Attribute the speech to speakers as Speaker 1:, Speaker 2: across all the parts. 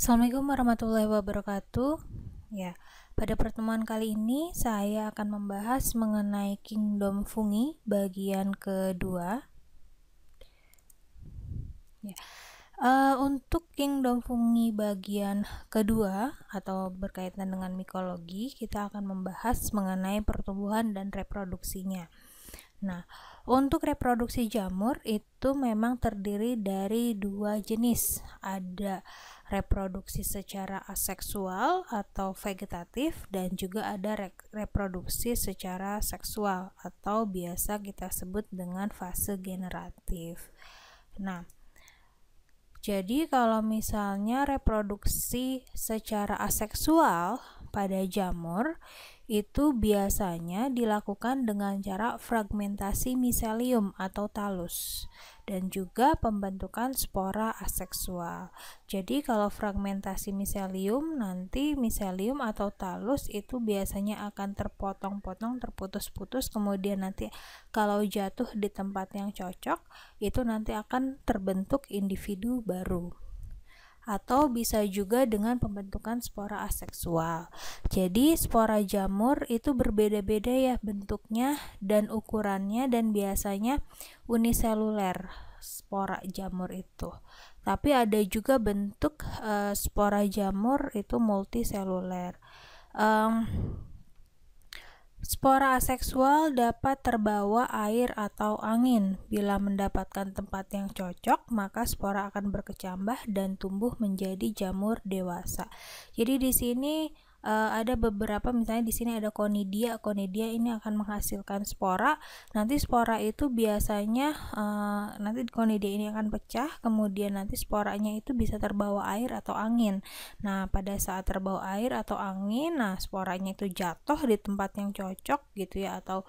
Speaker 1: Assalamualaikum warahmatullahi wabarakatuh. Ya, pada pertemuan kali ini saya akan membahas mengenai Kingdom Fungi bagian kedua. Ya. Uh, untuk Kingdom Fungi bagian kedua atau berkaitan dengan mikologi, kita akan membahas mengenai pertumbuhan dan reproduksinya. Nah, untuk reproduksi jamur itu memang terdiri dari dua jenis. Ada reproduksi secara aseksual atau vegetatif dan juga ada re reproduksi secara seksual atau biasa kita sebut dengan fase generatif. Nah, jadi kalau misalnya reproduksi secara aseksual pada jamur itu biasanya dilakukan dengan cara fragmentasi miselium atau talus dan juga pembentukan spora aseksual. Jadi kalau fragmentasi miselium nanti miselium atau talus itu biasanya akan terpotong-potong, terputus-putus kemudian nanti kalau jatuh di tempat yang cocok itu nanti akan terbentuk individu baru atau bisa juga dengan pembentukan spora aseksual. Jadi spora jamur itu berbeda-beda ya bentuknya dan ukurannya dan biasanya uniseluler spora jamur itu. Tapi ada juga bentuk uh, spora jamur itu multiseluler. Um, Spora aseksual dapat terbawa air atau angin. Bila mendapatkan tempat yang cocok, maka spora akan berkecambah dan tumbuh menjadi jamur dewasa. Jadi di sini uh, ada beberapa misalnya di sini ada konidia konidia ini akan menghasilkan spora nanti spora itu biasanya uh, nanti konidia ini akan pecah kemudian nanti sporanya itu bisa terbawa air atau angin nah pada saat terbawa air atau angin nah sporanya itu jatuh di tempat yang cocok gitu ya atau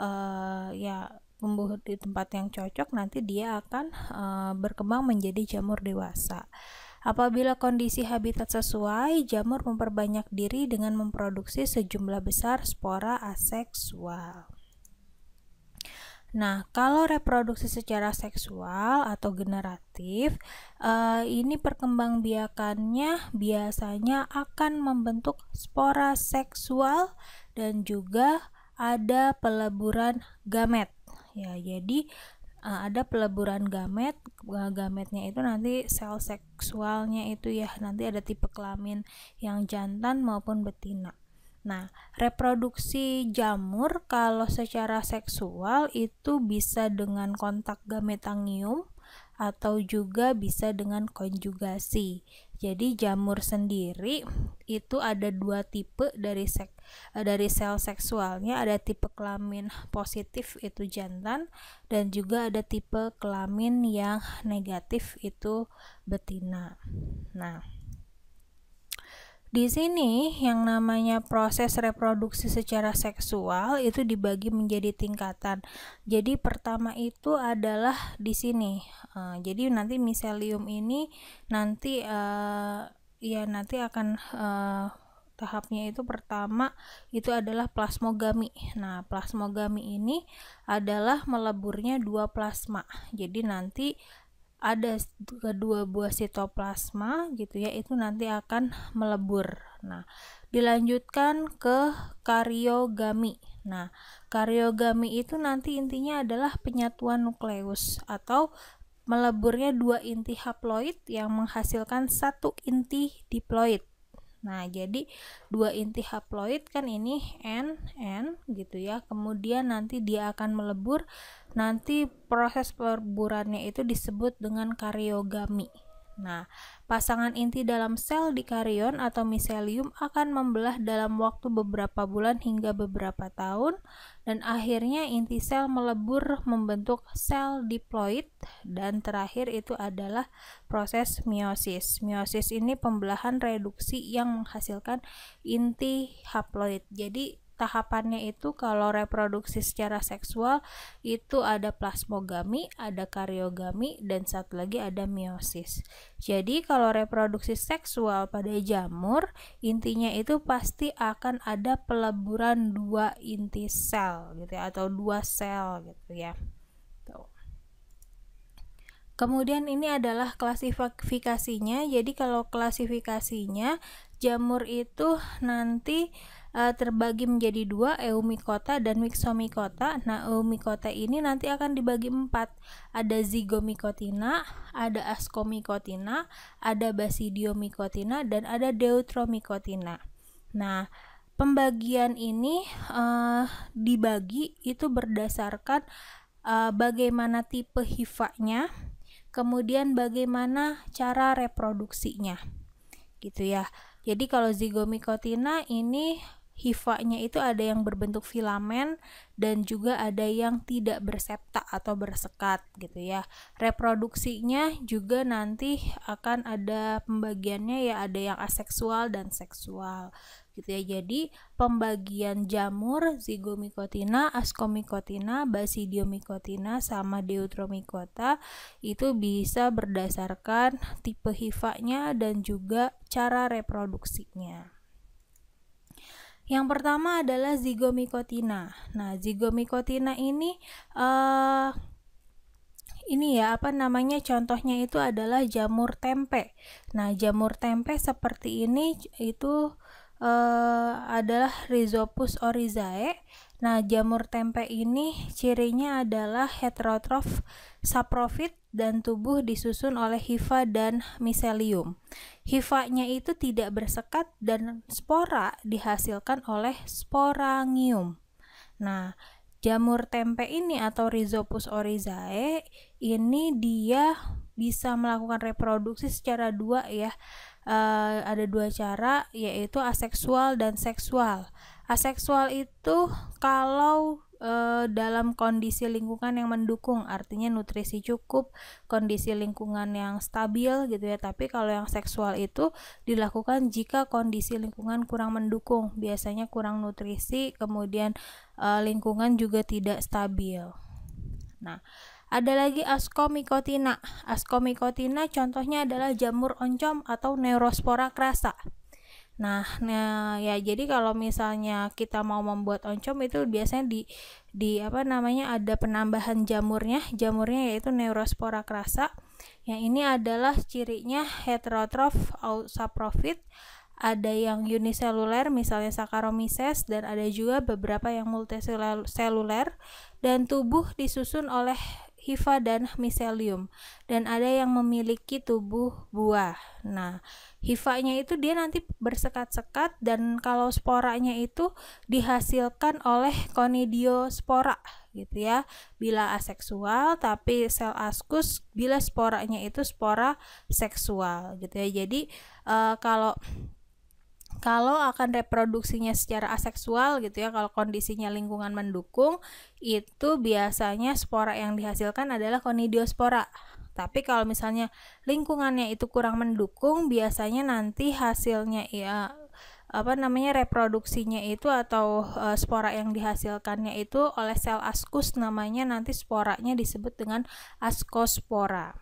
Speaker 1: uh, ya tumbuh di tempat yang cocok nanti dia akan uh, berkembang menjadi jamur dewasa. Apabila kondisi habitat sesuai, jamur memperbanyak diri dengan memproduksi sejumlah besar spora aseksual. Nah, kalau reproduksi secara seksual atau generatif, eh, ini perkembangbiakannya biasanya akan membentuk spora seksual dan juga ada peleburan gamet. Ya, jadi uh, ada peleburan gamet e, gametnya itu nanti sel seksualnya itu ya nanti ada tipe kelamin yang jantan maupun betina Nah, reproduksi jamur kalau secara seksual itu bisa dengan kontak gametangium atau juga bisa dengan konjugasi. Jadi jamur sendiri itu ada dua tipe dari sek, dari sel seksualnya, ada tipe kelamin positif itu jantan dan juga ada tipe kelamin yang negatif itu betina. Nah, di sini yang namanya proses reproduksi secara seksual itu dibagi menjadi tingkatan. Jadi pertama itu adalah di sini. Uh, jadi nanti miselium ini nanti uh, ya nanti akan uh, tahapnya itu pertama itu adalah plasmogami. Nah, plasmogami ini adalah meleburnya dua plasma. Jadi nanti ada kedua buah sitoplasma gitu ya itu nanti akan melebur. Nah, dilanjutkan ke karyogami. Nah, karyogami itu nanti intinya adalah penyatuan nukleus atau meleburnya dua inti haploid yang menghasilkan satu inti diploid Nah, jadi dua inti haploid kan ini N, N gitu ya. Kemudian nanti dia akan melebur. Nanti proses perburannya itu disebut dengan karyogami. Nah, pasangan inti dalam sel dikarion atau miselium akan membelah dalam waktu beberapa bulan hingga beberapa tahun dan akhirnya inti sel melebur membentuk sel diploid dan terakhir itu adalah proses meiosis. Meiosis ini pembelahan reduksi yang menghasilkan inti haploid. Jadi tahapannya itu kalau reproduksi secara seksual itu ada plasmogami, ada karyogami, dan satu lagi ada meiosis. Jadi kalau reproduksi seksual pada jamur, intinya itu pasti akan ada peleburan dua inti sel gitu ya, atau dua sel gitu ya. Kemudian ini adalah klasifikasinya. Jadi kalau klasifikasinya jamur itu nanti uh, terbagi menjadi dua eumikota dan miksomikota. Nah, eumikota ini nanti akan dibagi empat. Ada zygomikotina, ada askomikotina ada basidiomikotina, dan ada deutromikotina Nah, pembagian ini uh, dibagi itu berdasarkan uh, bagaimana tipe hifanya kemudian bagaimana cara reproduksinya. Gitu ya. Jadi kalau zigomikotina ini Hifanya itu ada yang berbentuk filamen dan juga ada yang tidak bersepta atau bersekat gitu ya. Reproduksinya juga nanti akan ada pembagiannya ya ada yang aseksual dan seksual gitu ya. Jadi pembagian jamur zigomikotina, ascomikotina, basidiomikotina sama deutromikota itu bisa berdasarkan tipe hifanya dan juga cara reproduksinya. Yang pertama adalah zigomikotina. Nah, zigomikotina ini uh, ini ya apa namanya contohnya itu adalah jamur tempe. Nah, jamur tempe seperti ini itu eh, adalah Rhizopus oryzae Nah, jamur tempe ini cirinya adalah heterotrof saprofit dan tubuh disusun oleh hifa dan miselium. Hifanya itu tidak bersekat dan spora dihasilkan oleh sporangium. Nah, jamur tempe ini atau Rhizopus oryzae ini dia bisa melakukan reproduksi secara dua ya. E, ada dua cara yaitu aseksual dan seksual. Aseksual itu kalau e, dalam kondisi lingkungan yang mendukung, artinya nutrisi cukup, kondisi lingkungan yang stabil gitu ya. Tapi kalau yang seksual itu dilakukan jika kondisi lingkungan kurang mendukung, biasanya kurang nutrisi, kemudian e, lingkungan juga tidak stabil. Nah, ada lagi askomikotina. Askomikotina contohnya adalah jamur oncom atau neurospora krasa. Nah, nah ya jadi kalau misalnya kita mau membuat oncom itu biasanya di di apa namanya ada penambahan jamurnya, jamurnya yaitu neurospora krasa. Yang ini adalah cirinya heterotroph saprofit, ada yang uniseluler misalnya Saccharomyces dan ada juga beberapa yang multiseluler dan tubuh disusun oleh hifa dan miselium dan ada yang memiliki tubuh buah. Nah, hifanya itu dia nanti bersekat-sekat dan kalau sporanya itu dihasilkan oleh konidiospora gitu ya. Bila aseksual tapi sel askus bila sporanya itu spora seksual gitu ya. Jadi uh, kalau kalau akan reproduksinya secara aseksual gitu ya kalau kondisinya lingkungan mendukung itu biasanya spora yang dihasilkan adalah konidiospora tapi kalau misalnya lingkungannya itu kurang mendukung, biasanya nanti hasilnya ya apa namanya reproduksinya itu atau e, spora yang dihasilkannya itu oleh sel askus namanya nanti sporanya disebut dengan askospora.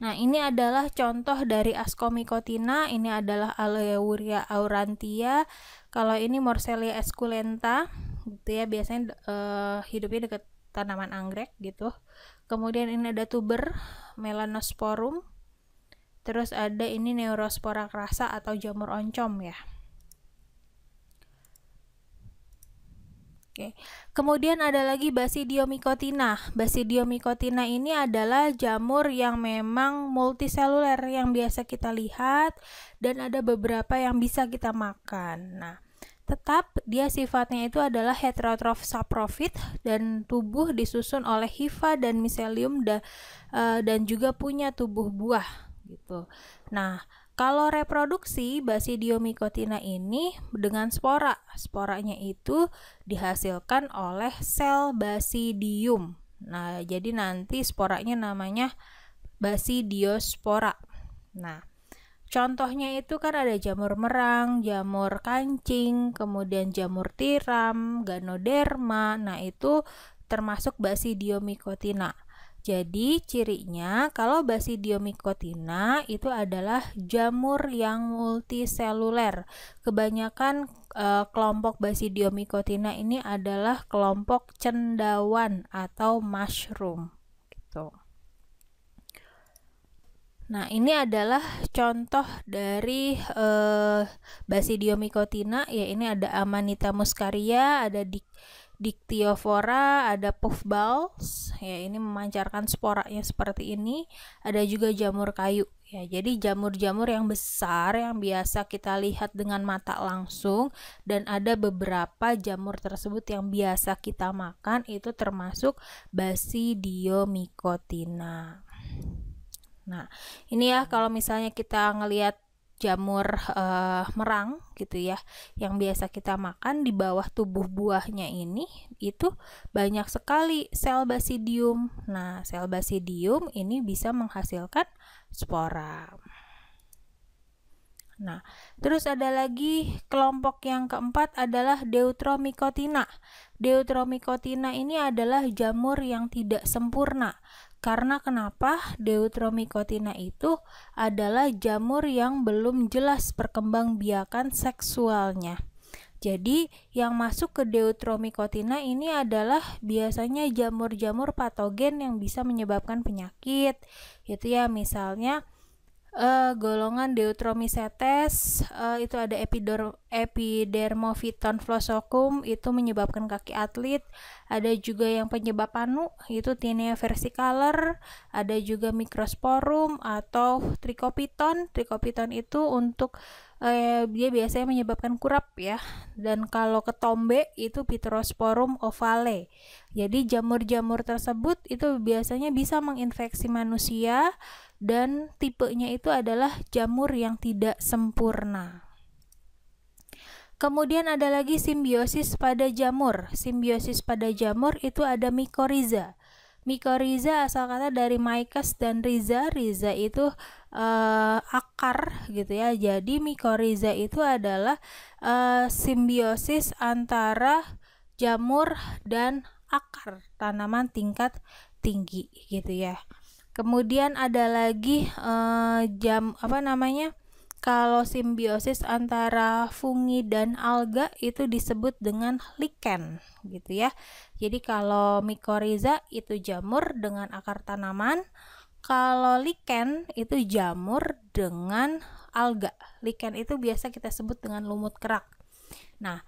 Speaker 1: Nah, ini adalah contoh dari Ascomycotina, ini adalah aleuria aurantia, kalau ini Morcellia esculenta, gitu ya biasanya uh, hidupnya dekat tanaman anggrek gitu kemudian ini ada tuber melanosporum terus ada ini neurospora kerasa atau jamur oncom ya Oke. Kemudian ada lagi Basidiomycotina. Basidiomycotina ini adalah jamur yang memang multiseluler yang biasa kita lihat dan ada beberapa yang bisa kita makan. Nah, Tetap, dia sifatnya itu adalah heterotrof saprofit dan tubuh disusun oleh hifa dan miselium da, e, dan juga punya tubuh buah gitu. Nah, kalau reproduksi Basidiomycotina ini dengan spora. Sporanya itu dihasilkan oleh sel Basidium. Nah, jadi nanti sporanya namanya Basidiospora. Nah, Contohnya itu kan ada jamur merang, jamur kancing, kemudian jamur tiram, ganoderma. Nah, itu termasuk basidiomikotina. Jadi cirinya kalau basidiomikotina itu adalah jamur yang multiseluler. Kebanyakan e, kelompok basidiomikotina ini adalah kelompok cendawan atau mushroom. Nah, ini adalah contoh dari eh, Basidiomycotina, ya ini ada Amanita muscaria, ada dik Dictyophora, ada puffballs, ya ini memancarkan sporanya seperti ini. Ada juga jamur kayu, ya. Jadi jamur-jamur yang besar yang biasa kita lihat dengan mata langsung dan ada beberapa jamur tersebut yang biasa kita makan itu termasuk Basidiomycotina. Nah, ini ya kalau misalnya kita ngelihat jamur uh, merang gitu ya yang biasa kita makan di bawah tubuh buahnya ini itu banyak sekali sel basidium. Nah, sel basidium ini bisa menghasilkan spora. Nah, terus ada lagi kelompok yang keempat adalah deutromikotina. Deutromikotina ini adalah jamur yang tidak sempurna. Karena kenapa deutromikotina itu adalah jamur yang belum jelas perkembangbiakan seksualnya. Jadi yang masuk ke deutromikotina ini adalah biasanya jamur-jamur patogen yang bisa menyebabkan penyakit. Gitu ya, misalnya uh, golongan deuteromicetes uh, eh, itu ada epider epidermofiton flossokum itu menyebabkan kaki atlet, ada juga yang penyebab panu itu tinea versicolor, ada juga mikrosporum atau trikopiton. Trikopiton itu untuk eh, dia biasanya menyebabkan kurap ya. Dan kalau ketombe itu pitrosporum ovale. Jadi jamur-jamur tersebut itu biasanya bisa menginfeksi manusia dan tipenya itu adalah jamur yang tidak sempurna. Kemudian ada lagi simbiosis pada jamur. Simbiosis pada jamur itu ada mikoriza. Mikoriza asal kata dari Mycas dan Riza. Riza itu uh, akar gitu ya. Jadi mikoriza itu adalah uh, simbiosis antara jamur dan akar tanaman tingkat tinggi gitu ya. Kemudian ada lagi uh, jam apa namanya? Kalau simbiosis antara fungi dan alga itu disebut dengan lichen, gitu ya. Jadi kalau mikoriza itu jamur dengan akar tanaman, kalau lichen itu jamur dengan alga. Lichen itu biasa kita sebut dengan lumut kerak. Nah,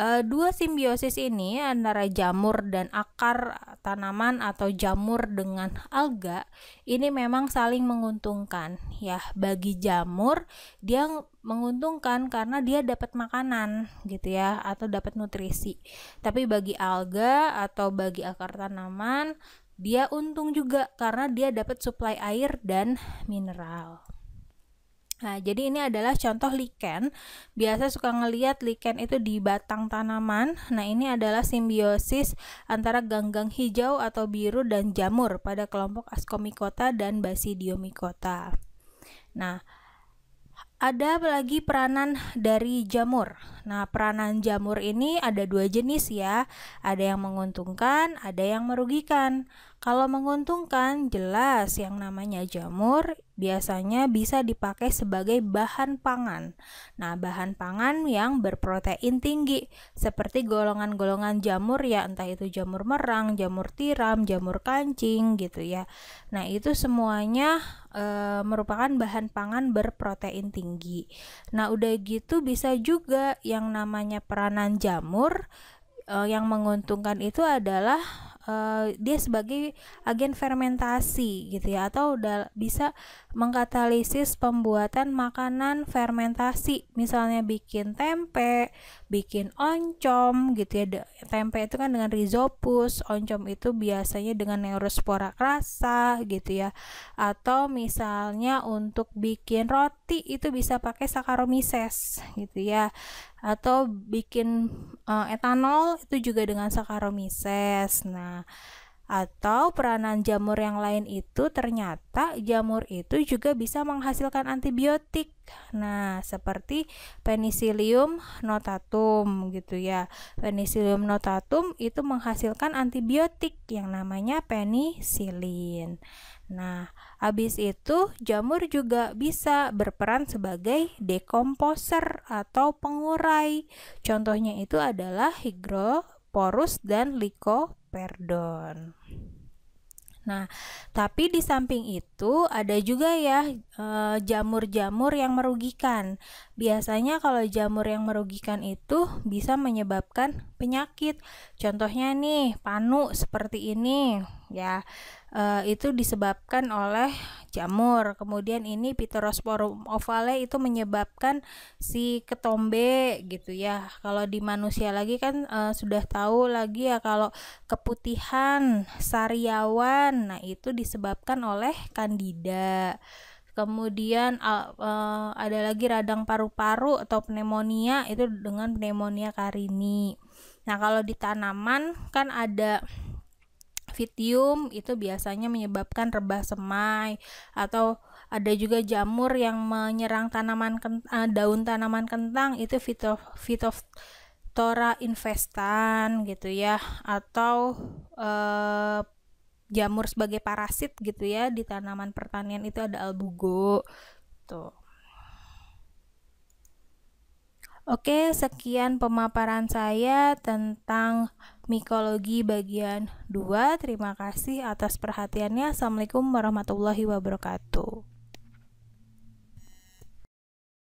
Speaker 1: Eh, dua simbiosis ini antara jamur dan akar tanaman atau jamur dengan alga ini memang saling menguntungkan ya bagi jamur dia menguntungkan karena dia dapat makanan gitu ya atau dapat nutrisi tapi bagi alga atau bagi akar tanaman dia untung juga karena dia dapat suplai air dan mineral. Nah, jadi ini adalah contoh liken. Biasa suka ngelihat liken itu di batang tanaman. Nah, ini adalah simbiosis antara ganggang hijau atau biru dan jamur pada kelompok Ascomycota dan Basidiomycota. Nah, ada lagi peranan dari jamur. Nah, peranan jamur ini ada dua jenis ya. Ada yang menguntungkan, ada yang merugikan. Kalau menguntungkan, jelas yang namanya jamur biasanya bisa dipakai sebagai bahan pangan. Nah, bahan pangan yang berprotein tinggi, seperti golongan-golongan jamur ya, entah itu jamur merang, jamur tiram, jamur kancing gitu ya. Nah, itu semuanya e, merupakan bahan pangan berprotein tinggi. Nah, udah gitu bisa juga yang namanya peranan jamur e, yang menguntungkan itu adalah Eh, dia sebagai agen fermentasi gitu ya atau udah bisa mengkatalisis pembuatan makanan fermentasi misalnya bikin tempe bikin oncom gitu ya tempe itu kan dengan rizopus oncom itu biasanya dengan neurospora rasa gitu ya atau misalnya untuk bikin roti itu bisa pakai saccharomyces gitu ya atau bikin uh, etanol itu juga dengan saccharomyces nah atau peranan jamur yang lain itu ternyata jamur itu juga bisa menghasilkan antibiotik. Nah, seperti penicillium notatum gitu ya. Penicillium notatum itu menghasilkan antibiotik yang namanya penicillin Nah, habis itu jamur juga bisa berperan sebagai dekomposer atau pengurai. Contohnya itu adalah porus dan likoperdon. Nah, tapi di samping itu ada juga ya eh, jamur-jamur yang merugikan. Biasanya kalau jamur yang merugikan itu bisa menyebabkan penyakit. Contohnya nih, panu seperti ini ya uh, itu disebabkan oleh jamur kemudian ini Pterosporum ovale itu menyebabkan si ketombe gitu ya kalau di manusia lagi kan uh, sudah tahu lagi ya kalau keputihan sariawan nah itu disebabkan oleh kandida kemudian uh, ada lagi radang paru-paru atau pneumonia itu dengan pneumonia karini. Nah, kalau di tanaman kan ada Vitium itu biasanya menyebabkan rebah semai atau ada juga jamur yang menyerang tanaman kentang, eh, daun tanaman kentang itu Phytophthora infestan gitu ya atau e, jamur sebagai parasit gitu ya di tanaman pertanian itu ada albugo tuh. Oke, sekian pemaparan saya tentang Mikologi bagian 2. Terima kasih atas perhatiannya. Assalamualaikum warahmatullahi wabarakatuh.